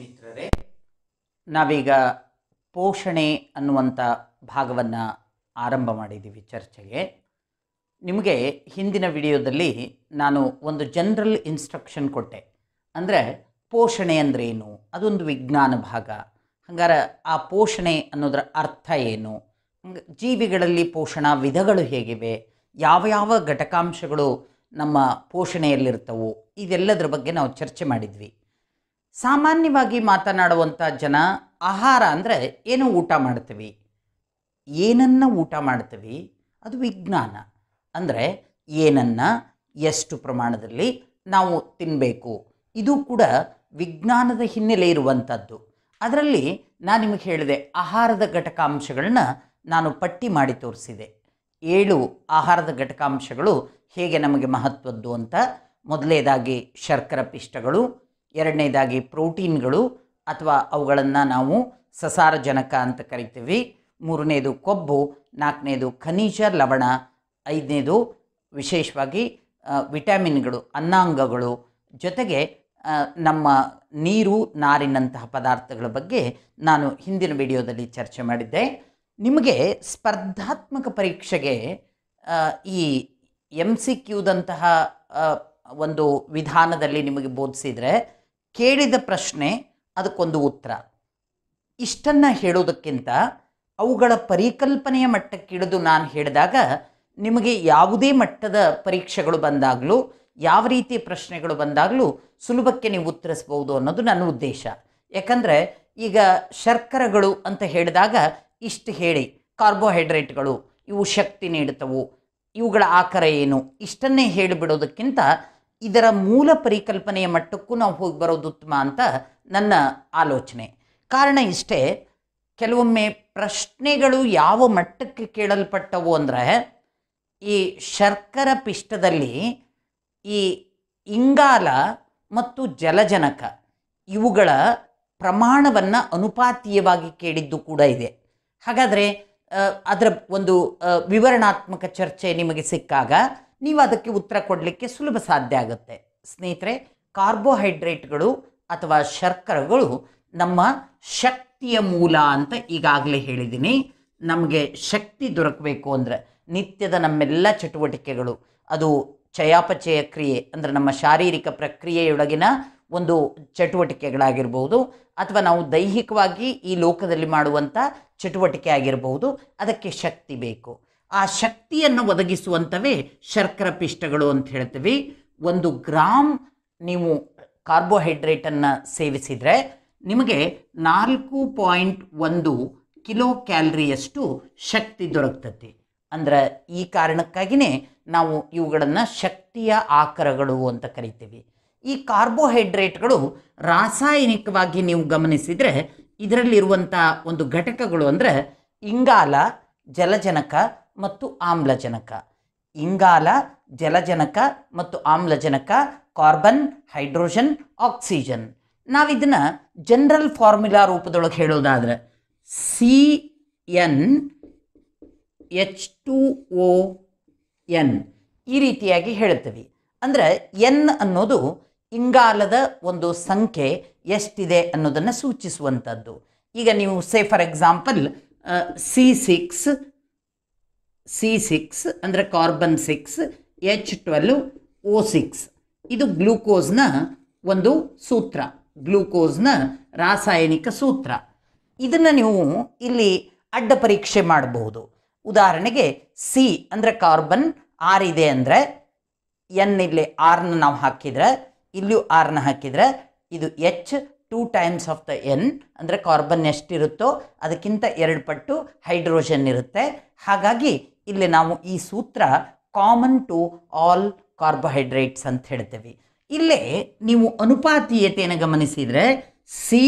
ಮಿತ್ರರೇ ನಾವೀಗ ಪೋಷಣೆ ಅನ್ನುವಂಥ ಭಾಗವನ್ನು ಆರಂಭ ಮಾಡಿದ್ದೀವಿ ಚರ್ಚೆಗೆ ನಿಮಗೆ ಹಿಂದಿನ ವಿಡಿಯೋದಲ್ಲಿ ನಾನು ಒಂದು ಜನರಲ್ ಇನ್ಸ್ಟ್ರಕ್ಷನ್ ಕೊಟ್ಟೆ ಅಂದರೆ ಪೋಷಣೆ ಅಂದರೆ ಏನು ಅದೊಂದು ವಿಜ್ಞಾನ ಭಾಗ ಹಂಗಾರೆ ಆ ಪೋಷಣೆ ಅನ್ನೋದರ ಅರ್ಥ ಏನು ಜೀವಿಗಳಲ್ಲಿ ಪೋಷಣಾ ವಿಧಗಳು ಹೇಗಿವೆ ಯಾವ ಯಾವ ಘಟಕಾಂಶಗಳು ನಮ್ಮ ಪೋಷಣೆಯಲ್ಲಿರ್ತವು ಇದೆಲ್ಲದರ ಬಗ್ಗೆ ನಾವು ಚರ್ಚೆ ಮಾಡಿದ್ವಿ ಸಾಮಾನ್ಯವಾಗಿ ಮಾತನಾಡುವಂಥ ಜನ ಆಹಾರ ಅಂದರೆ ಏನು ಊಟ ಮಾಡ್ತೀವಿ ಏನನ್ನು ಊಟ ಮಾಡ್ತೀವಿ ಅದು ವಿಜ್ಞಾನ ಅಂದರೆ ಏನನ್ನು ಎಷ್ಟು ಪ್ರಮಾಣದಲ್ಲಿ ನಾವು ತಿನ್ನಬೇಕು ಇದು ಕೂಡ ವಿಜ್ಞಾನದ ಹಿನ್ನೆಲೆ ಇರುವಂಥದ್ದು ಅದರಲ್ಲಿ ನಾನು ನಿಮಗೆ ಹೇಳಿದೆ ಆಹಾರದ ಘಟಕಾಂಶಗಳನ್ನ ನಾನು ಪಟ್ಟಿ ಮಾಡಿ ತೋರಿಸಿದೆ ಏಳು ಆಹಾರದ ಘಟಕಾಂಶಗಳು ಹೇಗೆ ನಮಗೆ ಮಹತ್ವದ್ದು ಅಂತ ಮೊದಲೇದಾಗಿ ಶರ್ಕರ ಪಿಷ್ಟಗಳು ಎರಡನೇದಾಗಿ ಪ್ರೋಟೀನ್ಗಳು ಅಥವಾ ಅವುಗಳನ್ನು ನಾವು ಸಸಾರಜನಕ ಅಂತ ಕರಿತೀವಿ ಮೂರನೇದು ಕೊಬ್ಬು ನಾಲ್ಕನೇದು ಖನಿಜ ಲವಣ ಐದನೇದು ವಿಶೇಷವಾಗಿ ವಿಟಮಿನ್ಗಳು ಅನ್ನಾಂಗಗಳು ಜೊತೆಗೆ ನಮ್ಮ ನೀರು ನಾರಿನಂತಹ ಪದಾರ್ಥಗಳ ಬಗ್ಗೆ ನಾನು ಹಿಂದಿನ ವಿಡಿಯೋದಲ್ಲಿ ಚರ್ಚೆ ಮಾಡಿದ್ದೆ ನಿಮಗೆ ಸ್ಪರ್ಧಾತ್ಮಕ ಪರೀಕ್ಷೆಗೆ ಈ ಎಮ್ ಸಿ ಕ್ಯೂದಂತಹ ಒಂದು ವಿಧಾನದಲ್ಲಿ ನಿಮಗೆ ಬೋಧಿಸಿದರೆ ಕೇಳಿದ ಪ್ರಶ್ನೆ ಅದಕ್ಕೊಂದು ಉತ್ತರ ಇಷ್ಟನ್ನು ಹೇಳೋದಕ್ಕಿಂತ ಅವುಗಳ ಪರಿಕಲ್ಪನೆಯ ಮಟ್ಟಕ್ಕಿಡಿದು ನಾನು ಹೇಳಿದಾಗ ನಿಮಗೆ ಯಾವುದೇ ಮಟ್ಟದ ಪರೀಕ್ಷೆಗಳು ಬಂದಾಗಲೂ ಯಾವ ರೀತಿ ಪ್ರಶ್ನೆಗಳು ಬಂದಾಗಲೂ ಸುಲಭಕ್ಕೆ ನೀವು ಉತ್ತರಿಸ್ಬೋದು ಅನ್ನೋದು ನನ್ನ ಉದ್ದೇಶ ಯಾಕಂದರೆ ಈಗ ಶರ್ಕರಗಳು ಅಂತ ಹೇಳಿದಾಗ ಇಷ್ಟು ಹೇಳಿ ಕಾರ್ಬೋಹೈಡ್ರೇಟ್ಗಳು ಇವು ಶಕ್ತಿ ನೀಡುತ್ತವು ಇವುಗಳ ಆಕಾರ ಏನು ಇಷ್ಟನ್ನೇ ಹೇಳಿಬಿಡೋದಕ್ಕಿಂತ ಇದರ ಮೂಲ ಪರಿಕಲ್ಪನೆಯ ಮಟ್ಟಕ್ಕೂ ನಾವು ಹೋಗಿ ಬರೋದು ಉತ್ತಮ ಅಂತ ನನ್ನ ಆಲೋಚನೆ ಕಾರಣ ಇಷ್ಟೇ ಕೆಲವೊಮ್ಮೆ ಪ್ರಶ್ನೆಗಳು ಯಾವ ಮಟ್ಟಕ್ಕೆ ಕೇಳಲ್ಪಟ್ಟವು ಅಂದರೆ ಈ ಶರ್ಕರ ಪಿಷ್ಟದಲ್ಲಿ ಈ ಇಂಗಾಲ ಮತ್ತು ಜಲಜನಕ ಇವುಗಳ ಪ್ರಮಾಣವನ್ನು ಅನುಪಾತೀಯವಾಗಿ ಕೇಳಿದ್ದು ಕೂಡ ಇದೆ ಹಾಗಾದರೆ ಅದರ ಒಂದು ವಿವರಣಾತ್ಮಕ ಚರ್ಚೆ ನಿಮಗೆ ಸಿಕ್ಕಾಗ ನೀವು ಅದಕ್ಕೆ ಉತ್ತರ ಕೊಡಲಿಕ್ಕೆ ಸುಲಭ ಸಾಧ್ಯ ಆಗುತ್ತೆ ಸ್ನೇಹಿತರೆ ಕಾರ್ಬೋಹೈಡ್ರೇಟ್ಗಳು ಅಥವಾ ಶರ್ಕರಗಳು ನಮ್ಮ ಶಕ್ತಿಯ ಮೂಲ ಅಂತ ಈಗಾಗಲೇ ಹೇಳಿದ್ದೀನಿ ನಮಗೆ ಶಕ್ತಿ ದೊರಕಬೇಕು ಅಂದರೆ ನಿತ್ಯದ ನಮ್ಮೆಲ್ಲ ಚಟುವಟಿಕೆಗಳು ಅದು ಚಯಾಪಚಯ ಕ್ರಿಯೆ ಅಂದರೆ ನಮ್ಮ ಶಾರೀರಿಕ ಪ್ರಕ್ರಿಯೆಯೊಳಗಿನ ಒಂದು ಚಟುವಟಿಕೆಗಳಾಗಿರ್ಬೋದು ಅಥವಾ ನಾವು ದೈಹಿಕವಾಗಿ ಈ ಲೋಕದಲ್ಲಿ ಮಾಡುವಂಥ ಚಟುವಟಿಕೆ ಆಗಿರಬಹುದು ಅದಕ್ಕೆ ಶಕ್ತಿ ಬೇಕು ಆ ಶಕ್ತಿಯನ್ನು ಒದಗಿಸುವಂಥವೇ ಶರ್ಕರ ಪಿಷ್ಟಗಳು ಅಂತ ಹೇಳ್ತೀವಿ ಒಂದು ಗ್ರಾಮ್ ನೀವು ಕಾರ್ಬೋಹೈಡ್ರೇಟನ್ನು ಸೇವಿಸಿದರೆ ನಿಮಗೆ ನಾಲ್ಕು ಪಾಯಿಂಟ್ ಒಂದು ಕಿಲೋ ಕ್ಯಾಲರಿಯಷ್ಟು ಶಕ್ತಿ ದೊರಕ್ತತಿ ಅಂದ್ರೆ ಈ ಕಾರಣಕ್ಕಾಗಿಯೇ ನಾವು ಇವುಗಳನ್ನು ಶಕ್ತಿಯ ಆಕರಗಳು ಅಂತ ಕರಿತೀವಿ ಈ ಕಾರ್ಬೋಹೈಡ್ರೇಟ್ಗಳು ರಾಸಾಯನಿಕವಾಗಿ ನೀವು ಗಮನಿಸಿದರೆ ಇದರಲ್ಲಿರುವಂಥ ಒಂದು ಘಟಕಗಳು ಅಂದರೆ ಇಂಗಾಲ ಜಲಜನಕ ಮತ್ತು ಆಮ್ಲಜನಕ ಇಂಗಾಲ ಜಲಜನಕ ಮತ್ತು ಆಮ್ಲಜನಕ ಕಾರ್ಬನ್ ಹೈಡ್ರೋಜನ್ ಆಕ್ಸಿಜನ್ ನಾವು ಇದನ್ನು ಜನರಲ್ ಫಾರ್ಮುಲಾ ರೂಪದೊಳಗೆ ಹೇಳೋದಾದರೆ C N H two O N ಈ ರೀತಿಯಾಗಿ ಹೇಳ್ತೀವಿ ಅಂದರೆ ಎನ್ ಅನ್ನೋದು ಇಂಗಾಲದ ಒಂದು ಸಂಖ್ಯೆ ಎಷ್ಟಿದೆ ಅನ್ನೋದನ್ನು ಸೂಚಿಸುವಂಥದ್ದು ಈಗ ನೀವು say for example C six C six ಅಂದರೆ carbon six H twelve O six ಇದು ಗ್ಲೂಕೋಸ್ನ ಒಂದು ಸೂತ್ರ ಗ್ಲೂಕೋಸ್ನ ರಾಸಾಯನಿಕ ಸೂತ್ರ ಇದನ್ನು ನೀವು ಇಲ್ಲಿ ಅಡ್ಡ ಪರೀಕ್ಷೆ ಮಾಡಬಹುದು ಉದಾಹರಣೆಗೆ ಸಿ ಅಂದರೆ ಕಾರ್ಬನ್ ಆರ್ ಇದೆ ಅಂದರೆ ಎನ್ ಇಲ್ಲಿ ಆರ್ನ ನಾವು ಹಾಕಿದರೆ ಇಲ್ಲಿಯೂ ಆರ್ನ ಹಾಕಿದರೆ ಇದು H two times of the N ಅಂದರೆ ಕಾರ್ಬನ್ ಎಷ್ಟಿರುತ್ತೋ ಅದಕ್ಕಿಂತ ಎರಡು ಪಟ್ಟು ಹೈಡ್ರೋಜನ್ ಇರುತ್ತೆ ಹಾಗಾಗಿ ಇಲ್ಲಿ ನಾವು ಈ ಸೂತ್ರ ಕಾಮನ್ ಟು ಆಲ್ ಕಾರ್ಬೋಹೈಡ್ರೇಟ್ಸ್ ಅಂತ ಹೇಳ್ತೇವೆ ಇಲ್ಲೇ ನೀವು ಅನುಪಾತೀಯತೆಯನ್ನು ಗಮನಿಸಿದರೆ ಸಿ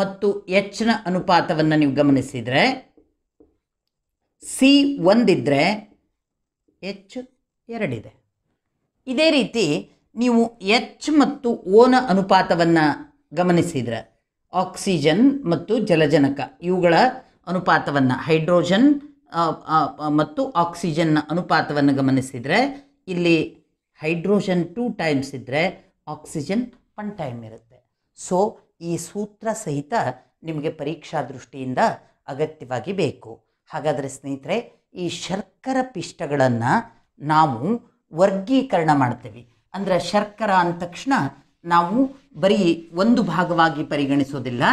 ಮತ್ತು ಎಚ್ನ ಅನುಪಾತವನ್ನು ನೀವು ಗಮನಿಸಿದರೆ ಸಿ ಒಂದಿದ್ದರೆ ಎಚ್ ಎರಡಿದೆ ಇದೇ ರೀತಿ ನೀವು ಎಚ್ ಮತ್ತು ಓನ ಅನುಪಾತವನ್ನು ಗಮನಿಸಿದರೆ ಆಕ್ಸಿಜನ್ ಮತ್ತು ಜಲಜನಕ ಇವುಗಳ ಅನುಪಾತವನ್ನು ಹೈಡ್ರೋಜನ್ ಮತ್ತು ಆಕ್ಸಿಜನ್ ಅನುಪಾತವನ್ನು ಗಮನಿಸಿದರೆ ಇಲ್ಲಿ ಹೈಡ್ರೋಜನ್ ಟೂ ಟೈಮ್ಸ್ ಇದ್ದರೆ ಆಕ್ಸಿಜನ್ ಒನ್ ಟೈಮ್ ಇರುತ್ತೆ ಸೊ ಈ ಸೂತ್ರ ಸಹಿತ ನಿಮಗೆ ಪರೀಕ್ಷಾ ದೃಷ್ಟಿಯಿಂದ ಅಗತ್ಯವಾಗಿ ಬೇಕು ಹಾಗಾದರೆ ಸ್ನೇಹಿತರೆ ಈ ಶರ್ಕರ ಪಿಷ್ಟಗಳನ್ನು ನಾವು ವರ್ಗೀಕರಣ ಮಾಡ್ತೀವಿ ಅಂದರೆ ಶರ್ಕರ ಅಂದ ತಕ್ಷಣ ನಾವು ಬರೀ ಒಂದು ಭಾಗವಾಗಿ ಪರಿಗಣಿಸೋದಿಲ್ಲ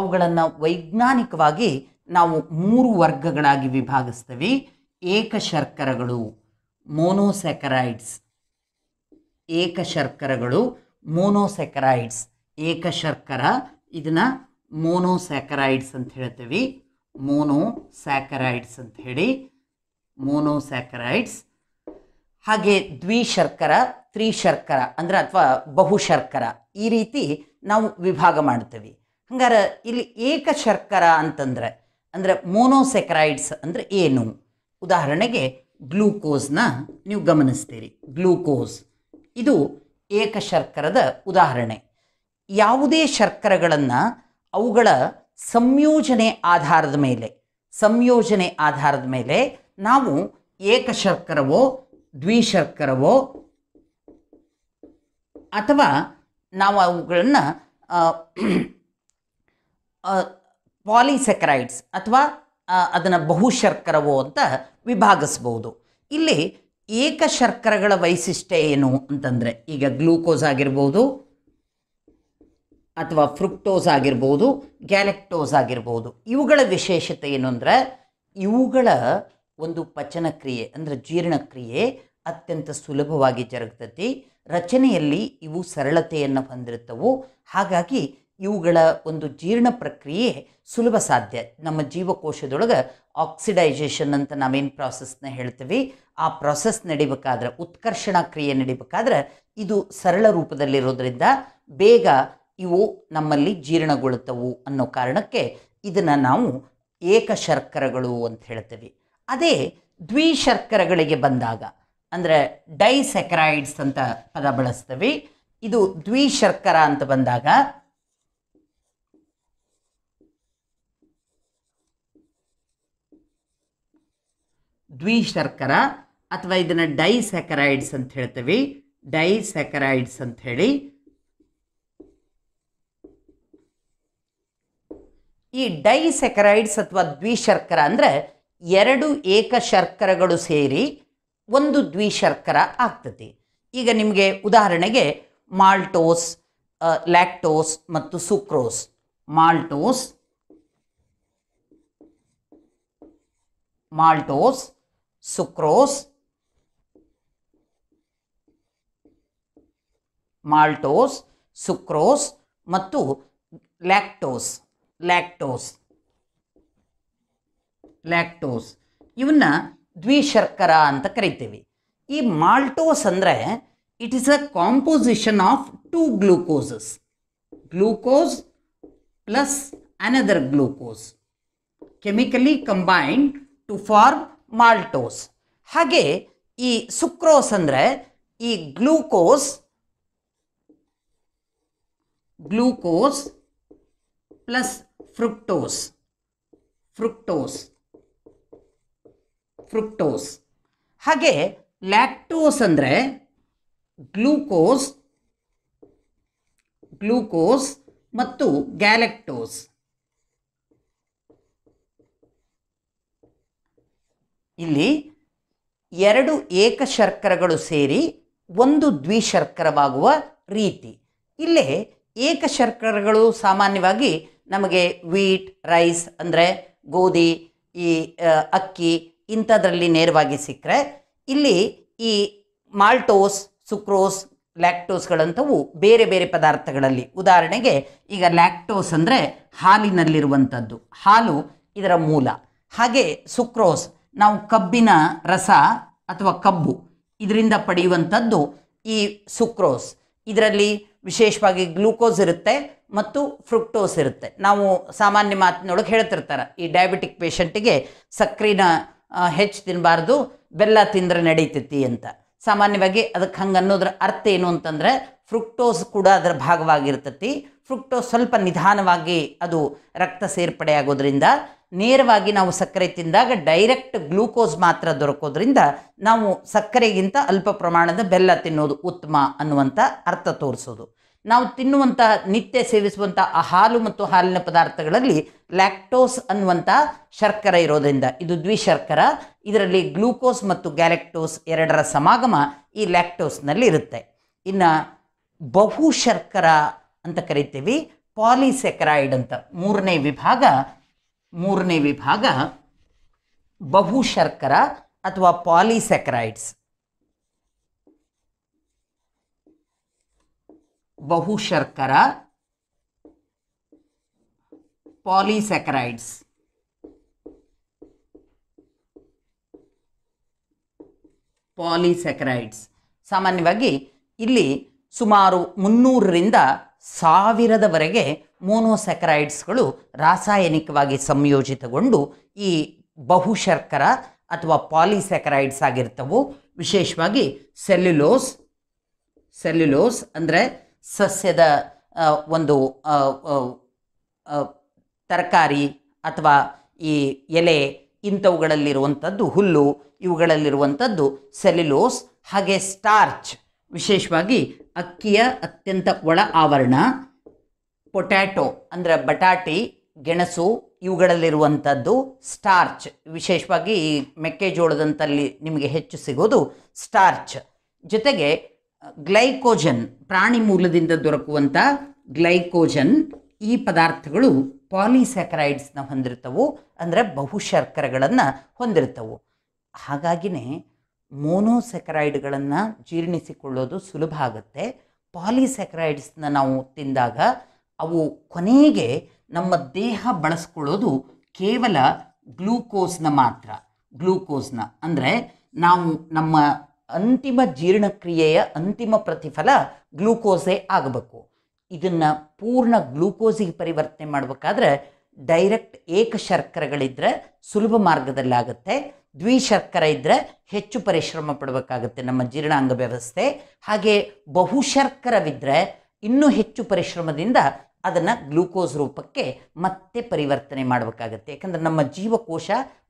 ಅವುಗಳನ್ನು ವೈಜ್ಞಾನಿಕವಾಗಿ ನಾವು ಮೂರು ವರ್ಗಗಳಾಗಿ ವಿಭಾಗಿಸ್ತೀವಿ ಏಕಶರ್ಕರಗಳು ಮೋನೋಸೆಕರೈಡ್ಸ್ ಏಕಶರ್ಕರಗಳು ಮೋನೋಸೆಕರೈಡ್ಸ್ ಏಕಶರ್ಕರ ಇದನ್ನು ಮೋನೋಸ್ಯಾಕರೈಡ್ಸ್ ಅಂತ ಹೇಳ್ತೇವೆ ಮೋನೋಸ್ಯಾಕರೈಡ್ಸ್ ಅಂತ ಹೇಳಿ ಮೋನೋಸ್ಯಾಕರೈಡ್ಸ್ ಹಾಗೆ ದ್ವಿಶರ್ಕರ ತ್ರಿಶರ್ಕರ ಅಂದರೆ ಅಥವಾ ಬಹುಶರ್ಕರ ಈ ರೀತಿ ನಾವು ವಿಭಾಗ ಮಾಡ್ತೇವೆ ಹಂಗಾರೆ ಇಲ್ಲಿ ಏಕಶರ್ಕರ ಅಂತಂದರೆ ಅಂದರೆ ಮೋನೋಸೆಕ್ರೈಡ್ಸ್ ಅಂದರೆ ಏನು ಉದಾಹರಣೆಗೆ ಗ್ಲೂಕೋಸ್ನ ನೀವು ಗಮನಿಸ್ತೀರಿ ಗ್ಲೂಕೋಸ್ ಇದು ಏಕ ಶರ್ಕರದ ಉದಾಹರಣೆ ಯಾವುದೇ ಶರ್ಕರಗಳನ್ನು ಅವುಗಳ ಸಂಯೋಜನೆ ಆಧಾರದ ಮೇಲೆ ಸಂಯೋಜನೆ ಆಧಾರದ ಮೇಲೆ ನಾವು ಏಕ ಶರ್ಕರವೋ ದ್ವಿಶರ್ಕರವೋ ಅಥವಾ ನಾವು ಅವುಗಳನ್ನು ಪಾಲಿಸೆಕ್ರೈಡ್ಸ್ ಅಥವಾ ಅದನ್ನು ಬಹುಶರ್ಕರವು ಅಂತ ವಿಭಾಗಿಸ್ಬೋದು ಇಲ್ಲಿ ಏಕ ಶರ್ಕರಗಳ ವೈಶಿಷ್ಟ್ಯ ಏನು ಅಂತಂದರೆ ಈಗ ಗ್ಲೂಕೋಸ್ ಆಗಿರ್ಬೋದು ಅಥವಾ ಫ್ರುಕ್ಟೋಸ್ ಆಗಿರ್ಬೋದು ಗ್ಯಾಲೆಕ್ಟೋಸ್ ಆಗಿರ್ಬೋದು ಇವುಗಳ ವಿಶೇಷತೆ ಏನು ಅಂದರೆ ಇವುಗಳ ಒಂದು ಪಚನಕ್ರಿಯೆ ಕ್ರಿಯೆ ಅಂದರೆ ಜೀರ್ಣಕ್ರಿಯೆ ಅತ್ಯಂತ ಸುಲಭವಾಗಿ ಜರುಗ್ತತಿ ರಚನೆಯಲ್ಲಿ ಇವು ಸರಳತೆಯನ್ನು ಹೊಂದಿರುತ್ತವೆ ಹಾಗಾಗಿ ಇವುಗಳ ಒಂದು ಜೀರ್ಣ ಪ್ರಕ್ರಿಯೆ ಸುಲಭ ಸಾಧ್ಯ ನಮ್ಮ ಜೀವಕೋಶದೊಳಗೆ ಆಕ್ಸಿಡೈಜೇಷನ್ ಅಂತ ನಾವೇನು ಪ್ರಾಸೆಸ್ನ ಹೇಳ್ತೀವಿ ಆ ಪ್ರಾಸೆಸ್ ನಡಿಬೇಕಾದ್ರೆ ಉತ್ಕರ್ಷಣ ಕ್ರಿಯೆ ನಡಿಬೇಕಾದ್ರೆ ಇದು ಸರಳ ರೂಪದಲ್ಲಿರೋದ್ರಿಂದ ಬೇಗ ಇವು ನಮ್ಮಲ್ಲಿ ಜೀರ್ಣಗೊಳ್ಳುತ್ತವು ಅನ್ನೋ ಕಾರಣಕ್ಕೆ ಇದನ್ನು ನಾವು ಏಕ ಶರ್ಕರಗಳು ಅಂತ ಹೇಳ್ತೀವಿ ಅದೇ ದ್ವಿಶರ್ಕರಗಳಿಗೆ ಬಂದಾಗ ಅಂದರೆ ಡೈಸೆಕ್ರೈಡ್ಸ್ ಅಂತ ಪದ ಬಳಸ್ತೀವಿ ಇದು ದ್ವಿಶರ್ಕರ ಅಂತ ಬಂದಾಗ ದ್ವಿಶರ್ಕರ ಅಥವಾ ಇದನ್ನು ಡೈಸ್ಯಾಕರೈಡ್ಸ್ ಅಂತ ಹೇಳ್ತೀವಿ ಡೈಸ್ಯಾಕರೈಡ್ಸ್ ಅಂತ ಹೇಳಿ ಈ ಡೈಸೆಕರೈಡ್ಸ್ ಅಥವಾ ದ್ವಿಶರ್ಕರ ಅಂದರೆ ಎರಡು ಏಕ ಶರ್ಕರಗಳು ಸೇರಿ ಒಂದು ದ್ವಿಶರ್ಕರ ಆಗ್ತದೆ ಈಗ ನಿಮಗೆ ಉದಾಹರಣೆಗೆ ಮಾಲ್ಟೋಸ್ ಲ್ಯಾಕ್ಟೋಸ್ ಮತ್ತು sucrose maltose maltose sucrose maltose sucrose ಮತ್ತು ಲ್ಯಾಕ್ಟೋಸ್ ಲ್ಯಾಕ್ಟೋಸ್ ಲ್ಯಾಕ್ಟೋಸ್ ಇವನ್ನ ದ್ವಿಶರ್ಕರ ಅಂತ ಕರಿತೀವಿ ಈ ಮಾಲ್ಟೋಸ್ ಅಂದರೆ it is a composition of two glucoses glucose plus another glucose chemically combined to form maltose ಹಾಗೆ ಈ ಸುಕ್ರೋಸ್ ಅಂದರೆ ಈ glucose glucose plus fructose fructose fructose ಹಾಗೆ ಲ್ಯಾಕ್ಟೋಸ್ ಅಂದರೆ ಗ್ಲೂಕೋಸ್ ಗ್ಲೂಕೋಸ್ ಮತ್ತು ಗ್ಯಾಲೆಕ್ಟೋಸ್ ಇಲ್ಲಿ ಎರಡು ಏಕಶರ್ಕರಗಳು ಸೇರಿ ಒಂದು ದ್ವಿಶರ್ಕರವಾಗುವ ರೀತಿ ಇಲ್ಲೇ ಏಕಶರ್ಕರಗಳು ಸಾಮಾನ್ಯವಾಗಿ ನಮಗೆ ವೀಟ್ ರೈಸ್ ಅಂದರೆ ಗೋಧಿ ಈ ಅಕ್ಕಿ ಇಂಥದ್ರಲ್ಲಿ ನೇರವಾಗಿ ಸಿಕ್ಕರೆ ಇಲ್ಲಿ ಈ ಮಾಲ್ಟೋಸ್ ಸುಕ್ರೋಸ್ ಲ್ಯಾಕ್ಟೋಸ್ಗಳಂಥವು ಬೇರೆ ಬೇರೆ ಪದಾರ್ಥಗಳಲ್ಲಿ ಉದಾಹರಣೆಗೆ ಈಗ ಲ್ಯಾಕ್ಟೋಸ್ ಅಂದರೆ ಹಾಲಿನಲ್ಲಿರುವಂಥದ್ದು ಹಾಲು ಇದರ ಮೂಲ ಹಾಗೆ ಸುಕ್ರೋಸ್ ನಾವು ಕಬ್ಬಿನ ರಸ ಅಥವಾ ಕಬ್ಬು ಇದರಿಂದ ಪಡೆಯುವಂಥದ್ದು ಈ ಸುಕ್ರೋಸ್ ಇದರಲ್ಲಿ ವಿಶೇಷವಾಗಿ ಗ್ಲೂಕೋಸ್ ಇರುತ್ತೆ ಮತ್ತು ಫ್ರುಕ್ಟೋಸ್ ಇರುತ್ತೆ ನಾವು ಸಾಮಾನ್ಯ ಮಾತಿನೊಳಗೆ ಹೇಳ್ತಿರ್ತಾರೆ ಈ ಡಯಾಬಿಟಿಕ್ ಪೇಷಂಟಿಗೆ ಸಕ್ಕರೆನ ಹೆಚ್ಚು ತಿನ್ನಬಾರ್ದು ಬೆಲ್ಲ ತಿಂದರೆ ನಡೀತೈತಿ ಅಂತ ಸಾಮಾನ್ಯವಾಗಿ ಅದಕ್ಕೆ ಹಂಗೆ ಅನ್ನೋದ್ರ ಅರ್ಥ ಏನು ಅಂತಂದರೆ ಫ್ರುಕ್ಟೋಸ್ ಕೂಡ ಅದರ ಭಾಗವಾಗಿರ್ತತಿ ಫ್ರುಕ್ಟೋಸ್ ಸ್ವಲ್ಪ ನಿಧಾನವಾಗಿ ಅದು ರಕ್ತ ಸೇರ್ಪಡೆ ಆಗೋದ್ರಿಂದ ನೇರವಾಗಿ ನಾವು ಸಕ್ಕರೆ ತಿಂದಾಗ ಡೈರೆಕ್ಟ್ ಗ್ಲೂಕೋಸ್ ಮಾತ್ರ ದೊರಕೋದ್ರಿಂದ ನಾವು ಸಕ್ಕರೆಗಿಂತ ಅಲ್ಪ ಪ್ರಮಾಣದ ಬೆಲ್ಲ ತಿನ್ನೋದು ಉತ್ತಮ ಅನ್ನುವಂಥ ಅರ್ಥ ತೋರಿಸೋದು ನಾವು ತಿನ್ನುವಂಥ ನಿತ್ಯ ಸೇವಿಸುವಂಥ ಹಾಲು ಮತ್ತು ಹಾಲಿನ ಪದಾರ್ಥಗಳಲ್ಲಿ ಲ್ಯಾಕ್ಟೋಸ್ ಅನ್ನುವಂಥ ಶರ್ಕರ ಇರೋದರಿಂದ ಇದು ದ್ವಿಶರ್ಕರ ಇದರಲ್ಲಿ ಗ್ಲೂಕೋಸ್ ಮತ್ತು ಗ್ಯಾಲೆಕ್ಟೋಸ್ ಎರಡರ ಸಮಾಗಮ ಈ ಲ್ಯಾಕ್ಟೋಸ್ನಲ್ಲಿ ಇರುತ್ತೆ ಇನ್ನು ಬಹು ಶರ್ಕರ ಅಂತ ಕರಿತೀವಿ ಪಾಲಿಸೆಕರೈಡ್ ಅಂತ ಮೂರನೇ ವಿಭಾಗ ಮೂರನೇ ವಿಭಾಗ ಬಹು ಶರ್ಕರ ಅಥವಾ ಪಾಲಿಸೆಕ್ರೈಡ್ಸ್ ಬಹುಶರ್ಕರ ಶರ್ಕರ ಪಾಲಿಸೆಕ್ರೈಡ್ಸ್ ಪಾಲಿಸೆಕ್ರೈಡ್ಸ್ ಸಾಮಾನ್ಯವಾಗಿ ಇಲ್ಲಿ ಸುಮಾರು ಮುನ್ನೂರರಿಂದ ಸಾವಿರದವರೆಗೆ ಮೋನೋಸ್ಯಾಕರೈಡ್ಸ್ಗಳು ರಾಸಾಯನಿಕವಾಗಿ ಸಂಯೋಜಿತಗೊಂಡು ಈ ಬಹುಶರ್ಕರ ಅಥವಾ ಪಾಲಿಸ್ಯಾಕರೈಡ್ಸ್ ಆಗಿರ್ತವು ವಿಶೇಷವಾಗಿ ಸೆಲ್ಯುಲೋಸ್ ಸೆಲ್ಯುಲೋಸ್ ಅಂದರೆ ಸಸ್ಯದ ಒಂದು ತರಕಾರಿ ಅಥವಾ ಈ ಎಲೆ ಇಂಥವುಗಳಲ್ಲಿರುವಂಥದ್ದು ಹುಲ್ಲು ಇವುಗಳಲ್ಲಿರುವಂಥದ್ದು ಸೆಲ್ಯುಲೋಸ್ ಹಾಗೆ ಸ್ಟಾರ್ಚ್ ವಿಶೇಷವಾಗಿ ಅಕ್ಕಿಯ ಅತ್ಯಂತ ಒಳ ಆವರಣ ಪೊಟ್ಯಾಟೊ ಅಂದರೆ ಬಟಾಟಿ ಗೆಣಸು ಇವುಗಳಲ್ಲಿರುವಂಥದ್ದು ಸ್ಟಾರ್ಚ್ ವಿಶೇಷವಾಗಿ ಮೆಕ್ಕೆಜೋಳದಂತಲ್ಲಿ ನಿಮಗೆ ಹೆಚ್ಚು ಸಿಗೋದು ಸ್ಟಾರ್ಚ್ ಜೊತೆಗೆ ಗ್ಲೈಕೋಜನ್ ಪ್ರಾಣಿ ಮೂಲದಿಂದ ದೊರಕುವಂಥ ಗ್ಲೈಕೋಜನ್ ಈ ಪದಾರ್ಥಗಳು ಪಾಲಿಸ್ಯಾಕ್ರೈಡ್ಸ್ನ ಹೊಂದಿರ್ತವು ಅಂದರೆ ಬಹುಶರ್ಕರಗಳನ್ನು ಹೊಂದಿರ್ತವು ಹಾಗಾಗಿನೇ ಮೋನೋಸೆಕ್ರೈಡ್ಗಳನ್ನು ಜೀರ್ಣಿಸಿಕೊಳ್ಳೋದು ಸುಲಭ ಆಗುತ್ತೆ ಪಾಲಿಸ್ಯಾಕ್ರೈಡ್ಸ್ನ ನಾವು ತಿಂದಾಗ ಅವು ಕೊನೆಗೆ ನಮ್ಮ ದೇಹ ಬಳಸ್ಕೊಳ್ಳೋದು ಕೇವಲ ಗ್ಲೂಕೋಸ್ನ ಮಾತ್ರ ಗ್ಲೂಕೋಸ್ನ ಅಂದರೆ ನಾವು ನಮ್ಮ ಅಂತಿಮ ಜೀರ್ಣಕ್ರಿಯೆಯ ಅಂತಿಮ ಪ್ರತಿಫಲ ಗ್ಲೂಕೋಸೇ ಆಗಬೇಕು ಇದನ್ನು ಪೂರ್ಣ ಗ್ಲೂಕೋಸಿಗೆ ಪರಿವರ್ತನೆ ಮಾಡಬೇಕಾದ್ರೆ ಡೈರೆಕ್ಟ್ ಏಕ ಶರ್ಕರಗಳಿದ್ದರೆ ಸುಲಭ ಮಾರ್ಗದಲ್ಲಾಗುತ್ತೆ ದ್ವಿಶರ್ಕರ ಇದ್ದರೆ ಹೆಚ್ಚು ಪರಿಶ್ರಮ ಪಡಬೇಕಾಗುತ್ತೆ ನಮ್ಮ ಜೀರ್ಣಾಂಗ ವ್ಯವಸ್ಥೆ ಹಾಗೆ ಬಹುಶರ್ಕರವಿದ್ದರೆ ಇನ್ನೂ ಹೆಚ್ಚು ಪರಿಶ್ರಮದಿಂದ ಅದನ್ನು ಗ್ಲೂಕೋಸ್ ರೂಪಕ್ಕೆ ಮತ್ತೆ ಪರಿವರ್ತನೆ ಮಾಡಬೇಕಾಗತ್ತೆ ಯಾಕಂದರೆ ನಮ್ಮ ಜೀವಕೋಶ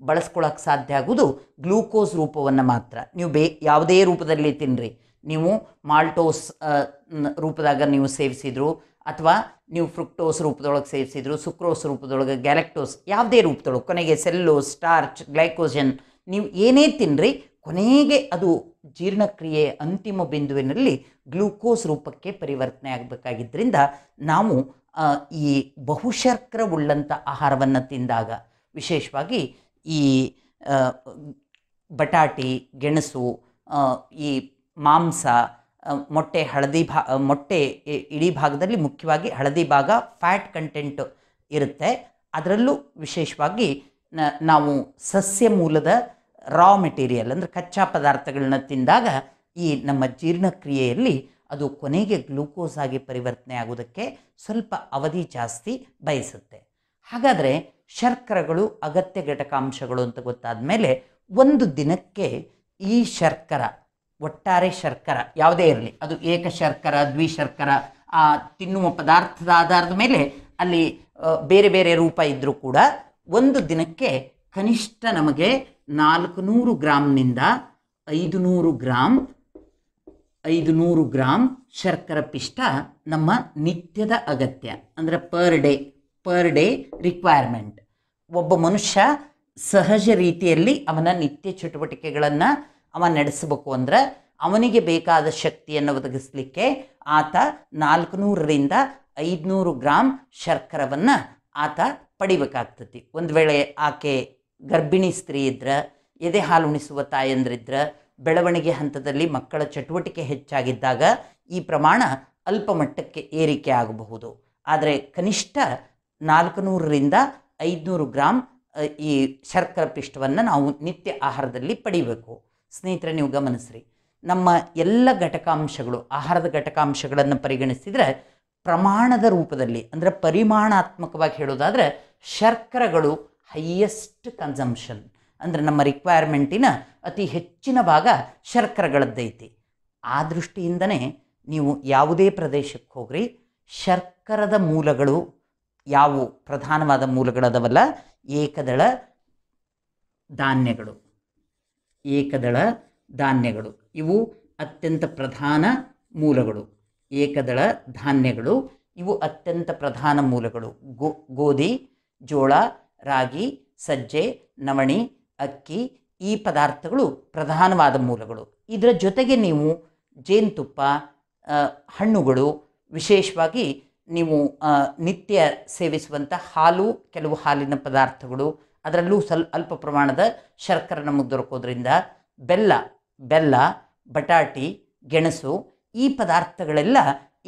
ಬಳಸ್ಕೊಳ್ಳೋಕ್ಕೆ ಸಾಧ್ಯ ಆಗೋದು ಗ್ಲೂಕೋಸ್ ರೂಪವನ್ನು ಮಾತ್ರ ನೀವು ಬೇ ಯಾವುದೇ ರೂಪದಲ್ಲಿ ತಿನ್ನಿರಿ ನೀವು ಮಾಲ್ಟೋಸ್ ರೂಪದಾಗ ನೀವು ಸೇವಿಸಿದ್ರು ಅಥವಾ ನೀವು ಫ್ರುಕ್ಟೋಸ್ ರೂಪದೊಳಗೆ ಸೇವಿಸಿದ್ರು ಸುಕ್ರೋಸ್ ರೂಪದೊಳಗೆ ಗ್ಯಾಲೆಕ್ಟೋಸ್ ಯಾವುದೇ ರೂಪದೊಳಗೆ ಕೊನೆಗೆ ಸೆಲ್ಲೋಸ್ ಸ್ಟಾರ್ಚ್ ಗ್ಲೈಕೋಜನ್ ನೀವು ಏನೇ ತಿನ್ನಿರಿ ಕೊನೆಗೆ ಅದು ಜೀರ್ಣಕ್ರಿಯೆ ಅಂತಿಮ ಬಿಂದುವಿನಲ್ಲಿ ಗ್ಲೂಕೋಸ್ ರೂಪಕ್ಕೆ ಪರಿವರ್ತನೆ ಆಗಬೇಕಾಗಿದ್ದರಿಂದ ನಾವು ಈ ಬಹುಶರ್ಕರ ಉಳ್ಳಂಥ ಆಹಾರವನ್ನು ತಿಂದಾಗ ವಿಶೇಷವಾಗಿ ಈ ಬಟಾಟಿ ಗೆಣಸು ಈ ಮಾಂಸ ಮೊಟ್ಟೆ ಹಳದಿ ಭಾ ಮೊಟ್ಟೆ ಇಡೀ ಭಾಗದಲ್ಲಿ ಮುಖ್ಯವಾಗಿ ಹಳದಿ ಭಾಗ ಫ್ಯಾಟ್ ಕಂಟೆಂಟ್ ಇರುತ್ತೆ ಅದರಲ್ಲೂ ವಿಶೇಷವಾಗಿ ನಾವು ಸಸ್ಯ ಮೂಲದ ರಾ ಮೆಟೀರಿಯಲ್ ಅಂದರೆ ಕಚ್ಚಾ ಪದಾರ್ಥಗಳನ್ನ ತಿಂದಾಗ ಈ ನಮ್ಮ ಜೀರ್ಣಕ್ರಿಯೆಯಲ್ಲಿ ಅದು ಕೊನೆಗೆ ಗ್ಲೂಕೋಸ್ ಆಗಿ ಪರಿವರ್ತನೆ ಆಗೋದಕ್ಕೆ ಸ್ವಲ್ಪ ಅವಧಿ ಜಾಸ್ತಿ ಬಯಸುತ್ತೆ ಹಾಗಾದರೆ ಶರ್ಕರಗಳು ಅಗತ್ಯ ಘಟಕಾಂಶಗಳು ಅಂತ ಗೊತ್ತಾದ ಮೇಲೆ ಒಂದು ದಿನಕ್ಕೆ ಈ ಶರ್ಕರ ಒಟ್ಟಾರೆ ಶರ್ಕರ ಯಾವುದೇ ಇರಲಿ ಅದು ಏಕ ಶರ್ಕರ ದ್ವಿಶರ್ಕರ ಆ ತಿನ್ನುವ ಪದಾರ್ಥದ ಆಧಾರದ ಮೇಲೆ ಅಲ್ಲಿ ಬೇರೆ ಬೇರೆ ರೂಪ ಇದ್ದರೂ ಕೂಡ ಒಂದು ದಿನಕ್ಕೆ ಕನಿಷ್ಠ ನಮಗೆ ನಾಲ್ಕುನೂರು ಗ್ರಾಮ್ನಿಂದ ಐದುನೂರು ನೂರು ಗ್ರಾಮ್ ಐದು ನೂರು ಗ್ರಾಮ್ ಶರ್ಕರ ಪಿಷ್ಟ ನಮ್ಮ ನಿತ್ಯದ ಅಗತ್ಯ ಅಂದರೆ per day per day requirement ಒಬ್ಬ ಮನುಷ್ಯ ಸಹಜ ರೀತಿಯಲ್ಲಿ ಅವನ ನಿತ್ಯ ಚಟುವಟಿಕೆಗಳನ್ನು ಅವ ನಡೆಸಬೇಕು ಅಂದರೆ ಅವನಿಗೆ ಬೇಕಾದ ಶಕ್ತಿಯನ್ನು ಒದಗಿಸಲಿಕ್ಕೆ ಆತ ನಾಲ್ಕುನೂರರಿಂದ ಐದುನೂರು ಗ್ರಾಮ್ ಶರ್ಕರವನ್ನು ಆತ ಪಡಿಬೇಕಾಗ್ತತಿ ಒಂದು ವೇಳೆ ಆಕೆ ಗರ್ಭಿಣಿ ಸ್ತ್ರೀ ಇದ್ರೆ ಎದೆ ಉಣಿಸುವ ತಾಯಂದ್ರಿದ್ರೆ ಬೆಳವಣಿಗೆ ಹಂತದಲ್ಲಿ ಮಕ್ಕಳ ಚಟುವಟಿಕೆ ಹೆಚ್ಚಾಗಿದ್ದಾಗ ಈ ಪ್ರಮಾಣ ಅಲ್ಪ ಮಟ್ಟಕ್ಕೆ ಏರಿಕೆ ಆಗಬಹುದು ಆದರೆ ಕನಿಷ್ಠ ನಾಲ್ಕು ನೂರರಿಂದ ಐದುನೂರು ಗ್ರಾಮ್ ಈ ಶರ್ಕರ ಪಿಷ್ಟವನ್ನು ನಾವು ನಿತ್ಯ ಆಹಾರದಲ್ಲಿ ಪಡಿಬೇಕು ಸ್ನೇಹಿತರೆ ನೀವು ಗಮನಿಸ್ರಿ ನಮ್ಮ ಎಲ್ಲ ಘಟಕಾಂಶಗಳು ಆಹಾರದ ಘಟಕಾಂಶಗಳನ್ನು ಪರಿಗಣಿಸಿದರೆ ಪ್ರಮಾಣದ ರೂಪದಲ್ಲಿ ಅಂದರೆ ಪರಿಮಾಣಾತ್ಮಕವಾಗಿ ಹೇಳೋದಾದರೆ ಶರ್ಕರಗಳು ಹೈಯೆಸ್ಟ್ ಕನ್ಸಂಪ್ಷನ್ ಅಂದರೆ ನಮ್ಮ ರಿಕ್ವೈರ್ಮೆಂಟಿನ ಅತಿ ಹೆಚ್ಚಿನ ಭಾಗ ಶರ್ಕರಗಳದ್ದೈತಿ ಆ ದೃಷ್ಟಿಯಿಂದನೇ ನೀವು ಯಾವುದೇ ಪ್ರದೇಶಕ್ಕೆ ಹೋಗ್ರಿ ಶರ್ಕರದ ಮೂಲಗಳು ಯಾವು ಪ್ರಧಾನವಾದ ಮೂಲಗಳದವಲ್ಲ ಏಕದಳ ಧಾನ್ಯಗಳು ಏಕದಳ ಧಾನ್ಯಗಳು ಇವು ಅತ್ಯಂತ ಪ್ರಧಾನ ಮೂಲಗಳು ಏಕದಳ ಧಾನ್ಯಗಳು ಇವು ಅತ್ಯಂತ ಪ್ರಧಾನ ಮೂಲಗಳು ಗೋ ಗೋಧಿ ಜೋಳ ರಾಗಿ ಸಜ್ಜೆ ನವಣಿ ಅಕ್ಕಿ ಈ ಪದಾರ್ಥಗಳು ಪ್ರಧಾನವಾದ ಮೂಲಗಳು ಇದರ ಜೊತೆಗೆ ನೀವು ಜೇನುತುಪ್ಪ ಹಣ್ಣುಗಳು ವಿಶೇಷವಾಗಿ ನೀವು ನಿತ್ಯ ಸೇವಿಸುವಂಥ ಹಾಲು ಕೆಲವು ಹಾಲಿನ ಪದಾರ್ಥಗಳು ಅದರಲ್ಲೂ ಸ್ವಲ್ಪ ಅಲ್ಪ ಪ್ರಮಾಣದ ಶರ್ಕರೆ ನಮಗೆ ದೊರಕೋದ್ರಿಂದ ಬೆಲ್ಲ ಬೆಲ್ಲ ಬಟಾಟಿ ಗೆಣಸು ಈ ಪದಾರ್ಥಗಳೆಲ್ಲ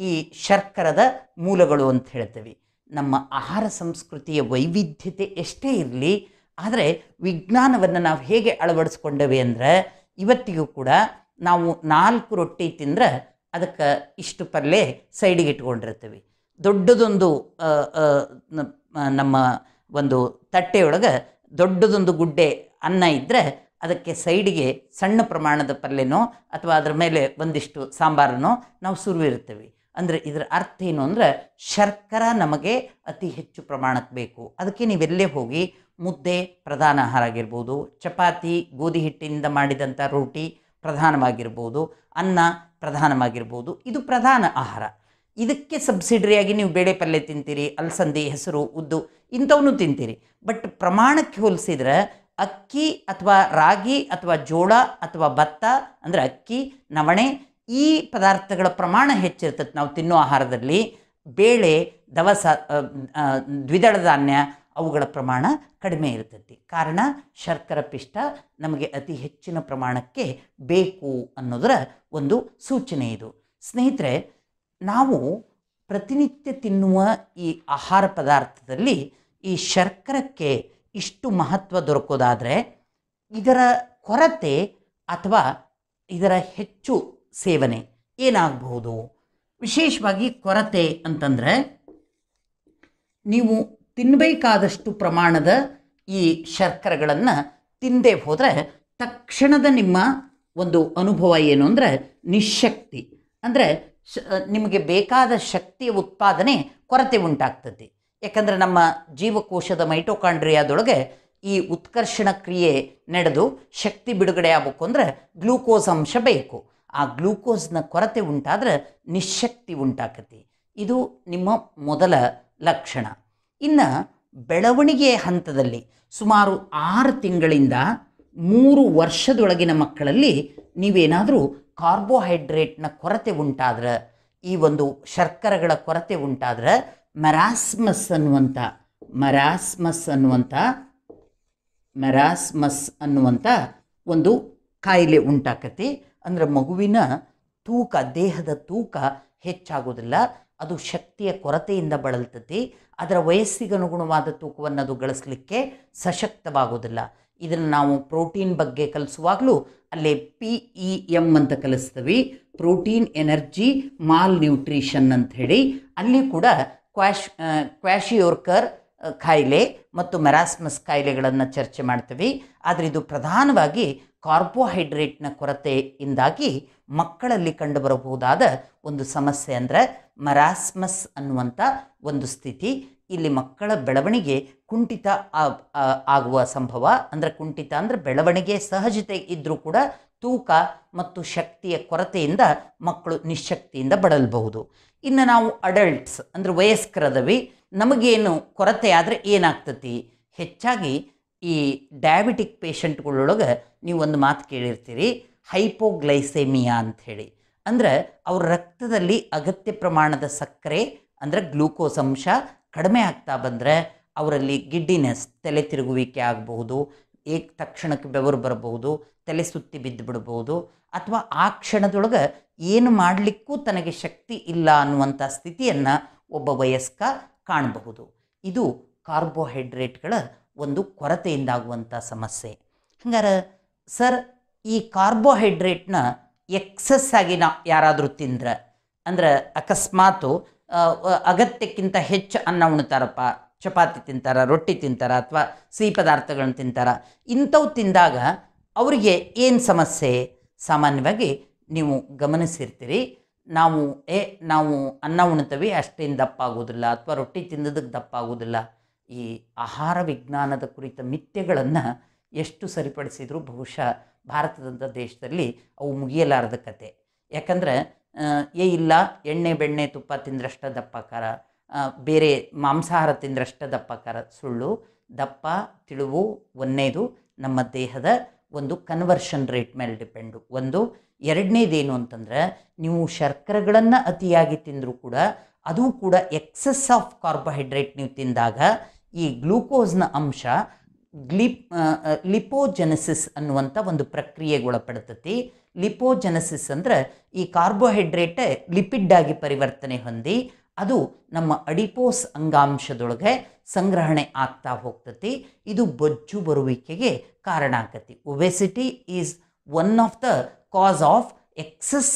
ಈ ಶರ್ಕರದ ಮೂಲಗಳು ಅಂತ ಹೇಳ್ತೇವೆ ನಮ್ಮ ಆಹಾರ ಸಂಸ್ಕೃತಿಯ ವೈವಿಧ್ಯತೆ ಎಷ್ಟೇ ಇರಲಿ ಆದರೆ ವಿಜ್ಞಾನವನ್ನು ನಾವು ಹೇಗೆ ಅಳವಡಿಸ್ಕೊಂಡೇವೆ ಅಂದರೆ ಇವತ್ತಿಗೂ ಕೂಡ ನಾವು ನಾಲ್ಕು ರೊಟ್ಟಿ ತಿಂದರೆ ಅದಕ್ಕೆ ಇಷ್ಟು ಪಲ್ಯ ಸೈಡಿಗೆ ಇಟ್ಕೊಂಡಿರ್ತೀವಿ ದೊಡ್ಡದೊಂದು ನಮ್ಮ ಒಂದು ತಟ್ಟೆಯೊಳಗೆ ದೊಡ್ಡದೊಂದು ಗುಡ್ಡೆ ಅನ್ನ ಇದ್ದರೆ ಅದಕ್ಕೆ ಸೈಡಿಗೆ ಸಣ್ಣ ಪ್ರಮಾಣದ ಪಲ್ಯನೋ ಅಥವಾ ಅದರ ಮೇಲೆ ಒಂದಿಷ್ಟು ಸಾಂಬಾರನೋ ನಾವು ಸುರುವಿರ್ತೀವಿ ಅಂದರೆ ಇದರ ಅರ್ಥ ಏನು ಅಂದರೆ ಶರ್ಕರ ನಮಗೆ ಅತಿ ಹೆಚ್ಚು ಪ್ರಮಾಣಕ್ಕೆ ಬೇಕು ಅದಕ್ಕೆ ನೀವೆಲ್ಲೇ ಹೋಗಿ ಮುದ್ದೆ ಪ್ರಧಾನ ಆಹಾರ ಆಗಿರ್ಬೋದು ಚಪಾತಿ ಗೋಧಿ ಹಿಟ್ಟಿನಿಂದ ಮಾಡಿದಂಥ ರೋಟಿ ಪ್ರಧಾನವಾಗಿರ್ಬೋದು ಅನ್ನ ಪ್ರಧಾನವಾಗಿರ್ಬೋದು ಇದು ಪ್ರಧಾನ ಆಹಾರ ಇದಕ್ಕೆ ಸಬ್ಸಿಡರಿಯಾಗಿ ನೀವು ಬೇಳೆ ಪಲ್ಯ ತಿಂತೀರಿ ಅಲಸಂದಿ ಹೆಸರು ಉದ್ದು ಇಂಥವನ್ನೂ ತಿಂತೀರಿ ಬಟ್ ಪ್ರಮಾಣಕ್ಕೆ ಹೋಲಿಸಿದ್ರೆ ಅಕ್ಕಿ ಅಥವಾ ರಾಗಿ ಅಥವಾ ಜೋಳ ಅಥವಾ ಭತ್ತ ಅಂದರೆ ಅಕ್ಕಿ ನವಣೆ ಈ ಪದಾರ್ಥಗಳ ಪ್ರಮಾಣ ಹೆಚ್ಚಿರ್ತದೆ ನಾವು ತಿನ್ನೋ ಆಹಾರದಲ್ಲಿ ಬೇಳೆ ದವಸ ದ್ವಿದಳ ಧಾನ್ಯ ಅವುಗಳ ಪ್ರಮಾಣ ಕಡಿಮೆ ಇರ್ತೈತಿ ಕಾರಣ ಶರ್ಕರ ಪಿಷ್ಟ ನಮಗೆ ಅತಿ ಹೆಚ್ಚಿನ ಪ್ರಮಾಣಕ್ಕೆ ಬೇಕು ಅನ್ನೋದರ ಒಂದು ಸೂಚನೆ ಇದು ಸ್ನೇಹಿತರೆ ನಾವು ಪ್ರತಿನಿತ್ಯ ತಿನ್ನುವ ಈ ಆಹಾರ ಪದಾರ್ಥದಲ್ಲಿ ಈ ಶರ್ಕರಕ್ಕೆ ಇಷ್ಟು ಮಹತ್ವ ದೊರಕೋದಾದರೆ ಇದರ ಕೊರತೆ ಅಥವಾ ಇದರ ಹೆಚ್ಚು ಸೇವನೆ ಏನಾಗಬಹುದು ವಿಶೇಷವಾಗಿ ಕೊರತೆ ಅಂತಂದರೆ ನೀವು ತಿನ್ನಬೇಕಾದಷ್ಟು ಪ್ರಮಾಣದ ಈ ಶರ್ಕರಗಳನ್ನು ತಿಂದೇ ಹೋದರೆ ತಕ್ಷಣದ ನಿಮ್ಮ ಒಂದು ಅನುಭವ ಏನು ಅಂದರೆ ನಿಶಕ್ತಿ ಅಂದರೆ ಶ ನಿಮಗೆ ಬೇಕಾದ ಶಕ್ತಿಯ ಉತ್ಪಾದನೆ ಕೊರತೆ ಉಂಟಾಗ್ತದೆ ಯಾಕಂದರೆ ನಮ್ಮ ಜೀವಕೋಶದ ಮೈಟೋಕಾಂಡ್ರಿಯಾದೊಳಗೆ ಈ ಉತ್ಕರ್ಷಣ ಕ್ರಿಯೆ ನಡೆದು ಶಕ್ತಿ ಬಿಡುಗಡೆ ಆಗಬೇಕು ಅಂದರೆ ಗ್ಲೂಕೋಸ್ ಅಂಶ ಬೇಕು ಆ ಗ್ಲೂಕೋಸ್ನ ಕೊರತೆ ಉಂಟಾದ್ರೆ ನಿಶಕ್ತಿ ಉಂಟಾಕತಿ ಇದು ನಿಮ್ಮ ಮೊದಲ ಲಕ್ಷಣ ಇನ್ನು ಬೆಳವಣಿಗೆ ಹಂತದಲ್ಲಿ ಸುಮಾರು ಆರು ತಿಂಗಳಿಂದ ಮೂರು ವರ್ಷದೊಳಗಿನ ಮಕ್ಕಳಲ್ಲಿ ನೀವೇನಾದರೂ ಕಾರ್ಬೋಹೈಡ್ರೇಟ್ನ ಕೊರತೆ ಉಂಟಾದ್ರೆ ಈ ಒಂದು ಶರ್ಕರಗಳ ಕೊರತೆ ಉಂಟಾದ್ರೆ ಮೆರಾಸ್ಮಸ್ ಅನ್ನುವಂಥ ಮೆರಾಸ್ಮಸ್ ಅನ್ನುವಂಥ ಮೆರಾಸ್ಮಸ್ ಅನ್ನುವಂಥ ಒಂದು ಕಾಯಿಲೆ ಉಂಟಾಕತಿ ಅಂದರೆ ಮಗುವಿನ ತೂಕ ದೇಹದ ತೂಕ ಹೆಚ್ಚಾಗೋದಿಲ್ಲ ಅದು ಶಕ್ತಿಯ ಕೊರತೆಯಿಂದ ಬಳಲ್ತತಿ ಅದರ ವಯಸ್ಸಿಗನುಗುಣವಾದ ತೂಕವನ್ನು ಅದು ಗಳಿಸಲಿಕ್ಕೆ ಸಶಕ್ತವಾಗೋದಿಲ್ಲ ಇದನ್ನು ನಾವು ಪ್ರೋಟೀನ್ ಬಗ್ಗೆ ಕಲಿಸುವಾಗಲೂ ಅಲ್ಲಿ ಪಿ ಇ e ಎಮ್ ಅಂತ ಕಲಿಸ್ತೀವಿ ಪ್ರೋಟೀನ್ ಎನರ್ಜಿ ಮಾಲ್ ನ್ಯೂಟ್ರಿಷನ್ ಅಂತ ಹೇಳಿ ಅಲ್ಲಿ ಕೂಡ ಕ್ವಾಶ್ ಕ್ವಾಶಿಯೋರ್ಕರ್ ಖಾಯಿಲೆ ಮತ್ತು ಮೆರಾಸ್ಮಸ್ ಕಾಯಿಲೆಗಳನ್ನು ಚರ್ಚೆ ಮಾಡ್ತೀವಿ ಆದರೆ ಇದು ಪ್ರಧಾನವಾಗಿ ಕಾರ್ಬೋಹೈಡ್ರೇಟ್ನ ಕೊರತೆಯಿಂದಾಗಿ ಮಕ್ಕಳಲ್ಲಿ ಕಂಡುಬರಬಹುದಾದ ಒಂದು ಸಮಸ್ಯೆ ಅಂದರೆ ಮರಾಸ್ಮಸ್ ಅನ್ನುವಂಥ ಒಂದು ಸ್ಥಿತಿ ಇಲ್ಲಿ ಮಕ್ಕಳ ಬೆಳವಣಿಗೆ ಕುಂಠಿತ ಆಗುವ ಸಂಭವ ಅಂದರೆ ಕುಂಠಿತ ಅಂದರೆ ಬೆಳವಣಿಗೆ ಸಹಜತೆ ಇದ್ದರೂ ಕೂಡ ತೂಕ ಮತ್ತು ಶಕ್ತಿಯ ಕೊರತೆಯಿಂದ ಮಕ್ಕಳು ನಿಶಕ್ತಿಯಿಂದ ಬಳಲಬಹುದು ಇನ್ನು ನಾವು ಅಡಲ್ಟ್ಸ್ ಅಂದರೆ ವಯಸ್ಕರದವಿ ನಮಗೇನು ಕೊರತೆ ಆದರೆ ಏನಾಗ್ತತಿ ಹೆಚ್ಚಾಗಿ ಈ ಡಯಾಬಿಟಿಕ್ ಪೇಷಂಟ್ಗಳೊಳಗೆ ನೀವು ಒಂದು ಮಾತು ಕೇಳಿರ್ತೀರಿ ಹೈಪೋಗ್ಲೈಸೆಮಿಯಾ ಅಂಥೇಳಿ ಅಂದರೆ ಅವ್ರ ರಕ್ತದಲ್ಲಿ ಅಗತ್ಯ ಪ್ರಮಾಣದ ಸಕ್ಕರೆ ಅಂದರೆ ಗ್ಲೂಕೋಸ್ ಅಂಶ ಕಡಿಮೆ ಆಗ್ತಾ ಬಂದರೆ ಅವರಲ್ಲಿ ಗಿಡ್ಡಿನೆಸ್ ತಲೆ ತಿರುಗುವಿಕೆ ಆಗಬಹುದು ಏಕ್ ತಕ್ಷಣಕ್ಕೆ ಬೆವರು ಬರಬಹುದು ತಲೆ ಸುತ್ತಿ ಬಿದ್ದು ಬಿಡಬಹುದು ಅಥವಾ ಆ ಕ್ಷಣದೊಳಗೆ ಏನು ಮಾಡಲಿಕ್ಕೂ ತನಗೆ ಶಕ್ತಿ ಇಲ್ಲ ಅನ್ನುವಂಥ ಸ್ಥಿತಿಯನ್ನು ಒಬ್ಬ ವಯಸ್ಕ ಕಾಣಬಹುದು ಇದು ಕಾರ್ಬೋಹೈಡ್ರೇಟ್ಗಳ ಒಂದು ಕೊರತೆಯಿಂದಾಗುವಂಥ ಸಮಸ್ಯೆ ಹಂಗಾರೆ ಸರ್ ಈ ಕಾರ್ಬೋಹೈಡ್ರೇಟ್ನ ಎಕ್ಸಸ್ ಆಗಿ ನಾ ಯಾರಾದರೂ ತಿಂದ್ರೆ ಅಂದ್ರೆ ಅಕಸ್ಮಾತು ಅಗತ್ಯಕ್ಕಿಂತ ಹೆಚ್ಚು ಅನ್ನ ಉಣ್ತಾರಪ್ಪ ಚಪಾತಿ ತಿಂತಾರ ರೊಟ್ಟಿ ತಿಂತಾರ ಅಥವಾ ಸಿಹಿ ಪದಾರ್ಥಗಳನ್ನು ತಿಂತಾರ ಇಂಥವು ತಿಂದಾಗ ಅವರಿಗೆ ಏನು ಸಮಸ್ಯೆ ಸಾಮಾನ್ಯವಾಗಿ ನೀವು ಗಮನಿಸಿರ್ತೀರಿ ನಾವು ಏ ನಾವು ಅನ್ನ ಉಣ್ತೀವಿ ಅಷ್ಟೇನು ದಪ್ಪ ಆಗೋದಿಲ್ಲ ಅಥವಾ ರೊಟ್ಟಿ ತಿಂದದಕ್ಕೆ ದಪ್ಪ ಆಗೋದಿಲ್ಲ ಈ ಆಹಾರ ವಿಜ್ಞಾನದ ಕುರಿತ ಮಿಥ್ಯಗಳನ್ನು ಎಷ್ಟು ಸರಿಪಡಿಸಿದರೂ ಬಹುಶಃ ಭಾರತದಂಥ ದೇಶದಲ್ಲಿ ಅವು ಮುಗಿಯಲಾರದ ಕತೆ ಯಾಕಂದರೆ ಏ ಇಲ್ಲ ಎಣ್ಣೆ ಬೆಣ್ಣೆ ತುಪ್ಪ ತಿಂದ್ರಷ್ಟ ದಪ್ಪಕಾರ ಬೇರೆ ಮಾಂಸಾಹಾರ ತಿಂದ್ರಷ್ಟ ದಪ್ಪಕಾರ ಸುಳ್ಳು ದಪ್ಪ ತಿಳುವು ಒಂದೇದು ನಮ್ಮ ದೇಹದ ಒಂದು ಕನ್ವರ್ಷನ್ ರೇಟ್ ಮೇಲೆ ಡಿಪೆಂಡು ಒಂದು ಎರಡನೇದೇನು ಅಂತಂದರೆ ನೀವು ಶರ್ಕರೆಗಳನ್ನು ಅತಿಯಾಗಿ ತಿಂದರೂ ಕೂಡ ಅದು ಕೂಡ ಎಕ್ಸಸ್ ಆಫ್ ಕಾರ್ಬೋಹೈಡ್ರೇಟ್ ನೀವು ತಿಂದಾಗ ಈ ಗ್ಲೂಕೋಸ್ನ ಅಂಶ ಗ್ಲಿಪ್ ಲಿಪೋಜೆನಸಿಸ್ ಅನ್ನುವಂಥ ಒಂದು ಪ್ರಕ್ರಿಯೆಗೊಳಪಡ್ತತಿ ಲಿಪೋಜೆನಸಿಸ್ ಅಂದರೆ ಈ ಕಾರ್ಬೋಹೈಡ್ರೇಟ್ ಲಿಪಿಡ್ ಆಗಿ ಪರಿವರ್ತನೆ ಹೊಂದಿ ಅದು ನಮ್ಮ ಅಡಿಪೋಸ್ ಅಂಗಾಂಶದೊಳಗೆ ಸಂಗ್ರಹಣೆ ಆಗ್ತಾ ಹೋಗ್ತತಿ ಇದು ಬೊಜ್ಜು ಬರುವಿಕೆಗೆ ಕಾರಣ ಆಕತಿ obesity is one of the cause of excess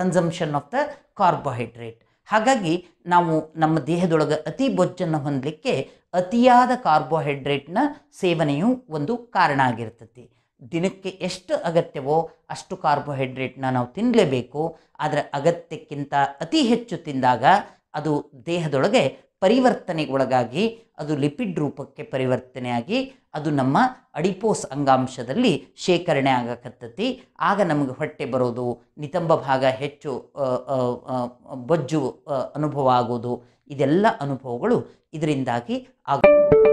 consumption of the carbohydrate ಹಾಗಾಗಿ ನಾವು ನಮ್ಮ ದೇಹದೊಳಗೆ ಅತಿ ಬೊಜ್ಜನ್ನು ಹೊಂದಲಿಕ್ಕೆ ಅತಿಯಾದ ಕಾರ್ಬೋಹೈಡ್ರೇಟ್ನ ಸೇವನೆಯು ಒಂದು ಕಾರಣ ಆಗಿರ್ತತಿ ದಿನಕ್ಕೆ ಎಷ್ಟು ಅಗತ್ಯವೋ ಅಷ್ಟು ಕಾರ್ಬೋಹೈಡ್ರೇಟ್ನ ನಾವು ತಿನ್ನಲೇಬೇಕು ಅದರ ಅಗತ್ಯಕ್ಕಿಂತ ಅತಿ ಹೆಚ್ಚು ತಿಂದಾಗ ಅದು ದೇಹದೊಳಗೆ ಪರಿವರ್ತನೆಗೊಳಗಾಗಿ ಅದು ಲಿಪಿಡ್ ರೂಪಕ್ಕೆ ಪರಿವರ್ತನೆಯಾಗಿ ಅದು ನಮ್ಮ ಅಡಿಪೋಸ್ ಅಂಗಾಂಶದಲ್ಲಿ ಶೇಖರಣೆ ಆಗಕತ್ತತಿ ಆಗ ನಮಗೆ ಹೊಟ್ಟೆ ಬರೋದು ನಿತಂಬ ಭಾಗ ಹೆಚ್ಚು ಬೊಜ್ಜು ಅನುಭವ ಆಗೋದು ಇದೆಲ್ಲ ಅನುಭವಗಳು ಇದರಿಂದಾಗಿ ಆಗ